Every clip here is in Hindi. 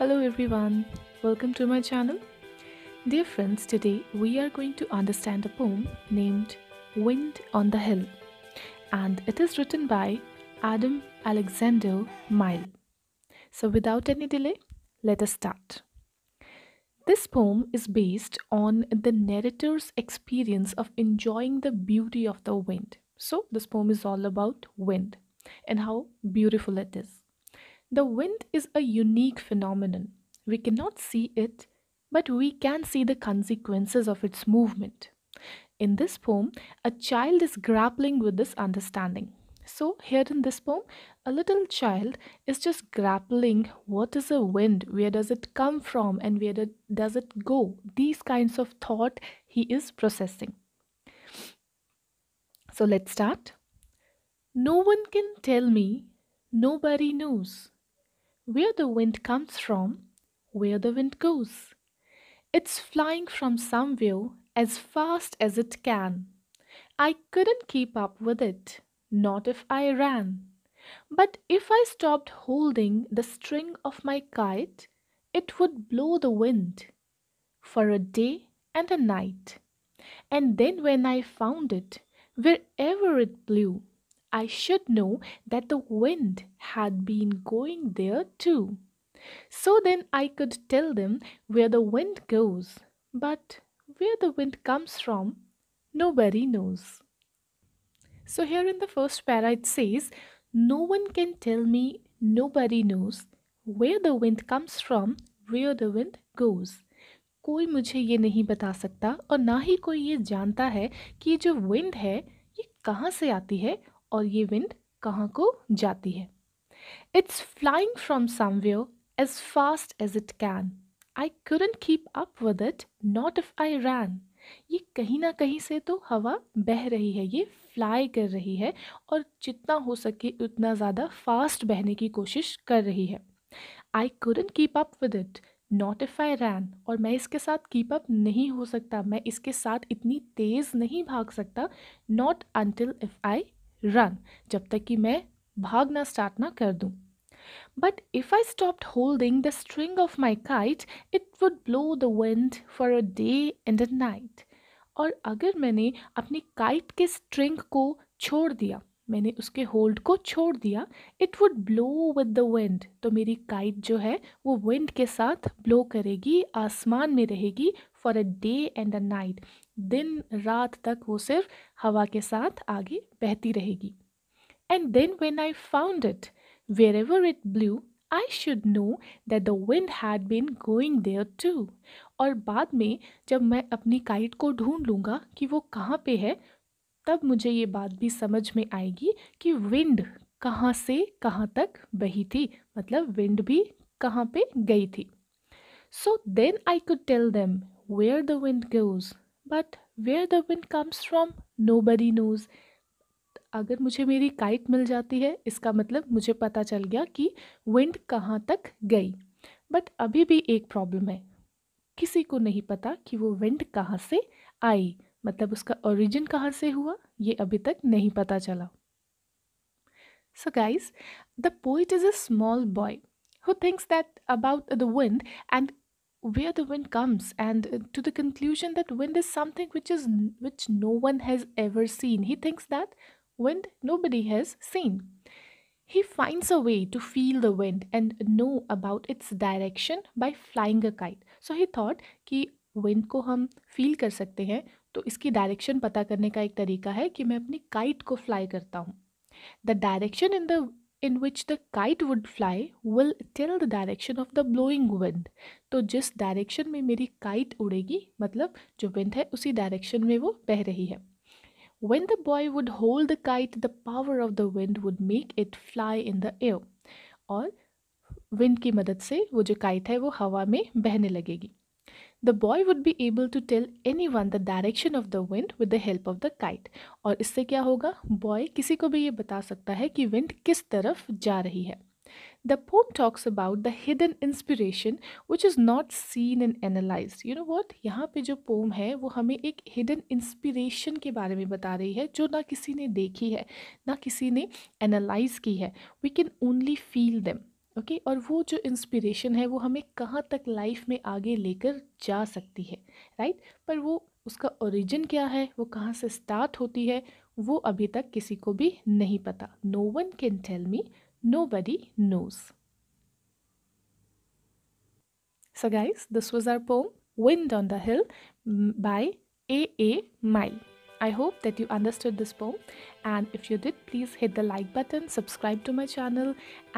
Hello everyone, welcome to my channel. Dear friends, today we are going to understand a poem named Wind on the Hill and it is written by Adam Alexander Mile. So without any delay, let us start. This poem is based on the narrator's experience of enjoying the beauty of the wind. So this poem is all about wind and how beautiful it is. The wind is a unique phenomenon. We cannot see it, but we can see the consequences of its movement. In this poem, a child is grappling with this understanding. So, here in this poem, a little child is just grappling what is a wind, where does it come from, and where does it go? These kinds of thought he is processing. So, let's start. No one can tell me, nobody knows where the wind comes from, where the wind goes. It's flying from somewhere as fast as it can. I couldn't keep up with it, not if I ran. But if I stopped holding the string of my kite, it would blow the wind for a day and a night. And then when I found it, wherever it blew, I should know that the wind had been going there too. So then I could tell them where the wind goes, but where the wind comes from, nobody knows. So here in the first para it says, No one can tell me, nobody knows where the wind comes from, where the wind goes. कोई मुझे ये नहीं बता सकता और ना ही कोई ये जानता है कि जो विंड है ये कहाँ से आती है और ये विंड कहाँ को जाती है it's flying from somewhere as fast as it can I couldn't keep up with it not if I ran ये कहीं ना कहीं से तो हवा बह रही है ये फ्लाई कर रही है और जितना हो सके उतना ज़्यादा फास्ट बहने की कोशिश कर रही है I couldn't keep up with it not if I ran और मैं इसके साथ कीप अप नहीं हो सकता मैं इसके साथ इतनी तेज़ नहीं भाग सकता not until if I run जब तक कि मैं भागना स्टार्ट ना कर दूँ but if I stop holding the string of my kite it would blow the wind for a day and a night और अगर मैंने अपनी काइट के स्ट्रिंग को छोड़ दिया मैंने उसके होल्ड को छोड़ दिया it would blow with the wind तो मेरी काइट जो है वो विंड के साथ ब्लो करेगी आसमान में रहेगी for a day and a night दिन रात तक वो सिर्फ हवा के साथ आगे बहती रहेगी and then when I found it wherever it blew I should know that the wind had been going there too और बाद में जब मैं अपनी काइट को ढूंढ लूँगा कि वो कहाँ पे है तब मुझे ये बात भी समझ में आएगी कि विंड कहाँ से कहाँ तक बही थी मतलब विंड भी कहाँ पे गई थी so then I could tell them where the wind goes but where the wind comes from nobody knows अगर मुझे मेरी काइट मिल जाती है इसका मतलब मुझे पता चल गया कि विंड कहाँ तक गई बट अभी भी एक प्रॉब्लम है किसी को नहीं पता कि वो विंड कहाँ से आई मतलब उसका ओरिजिन कहाँ से हुआ ये अभी तक नहीं पता चला so guys the poet is a small boy who thinks that about the wind and where the wind comes and uh, to the conclusion that wind is something which is which no one has ever seen he thinks that wind nobody has seen he finds a way to feel the wind and know about its direction by flying a kite so he thought ki wind ko hum feel kar sakte hain. To iski direction pata करने ka ek tarika hai ki main apni kite ko fly karta हूँ the direction in the in which the kite would fly will tell the direction of the blowing wind तो जिस डायरेक्शन में मेरी काइट उड़ेगी मतलब जो विंड है उसी डायरेक्शन में वो बह रही है when the boy would hold the kite the power of the wind would make it fly in the air और विंड की मदद से वो जो काइट है वो हवा में बहने लगेगी The boy would be able to tell anyone the direction of the wind with the help of the kite. और इससे क्या होगा Boy किसी को भी ये बता सकता है कि wind किस तरफ जा रही है The poem talks about the hidden inspiration which is not seen and analyzed. You know what? यहाँ पे जो poem है वो हमें एक hidden inspiration के बारे में बता रही है जो ना किसी ने देखी है ना किसी ने analyze की है We can only feel them. Okay okay? और वो जो इंस्पिरेशन है वो हमें कहाँ तक लाइफ में आगे लेकर जा सकती है राइट पर वो उसका ओरिजिन क्या है वो कहाँ से स्टार्ट होती है वो अभी तक किसी को भी नहीं पता no one can tell me nobody knows so this was our poem wind on the hill by A A माई I hope that you understood this poem and if you did please hit the like button subscribe to my channel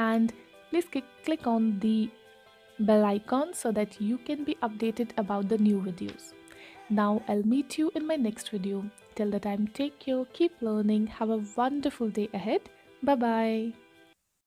and please click on the bell icon so that you can be updated about the new videos. Now I'll meet you in my next video. Till the time take care, keep learning, have a wonderful day ahead. Bye bye.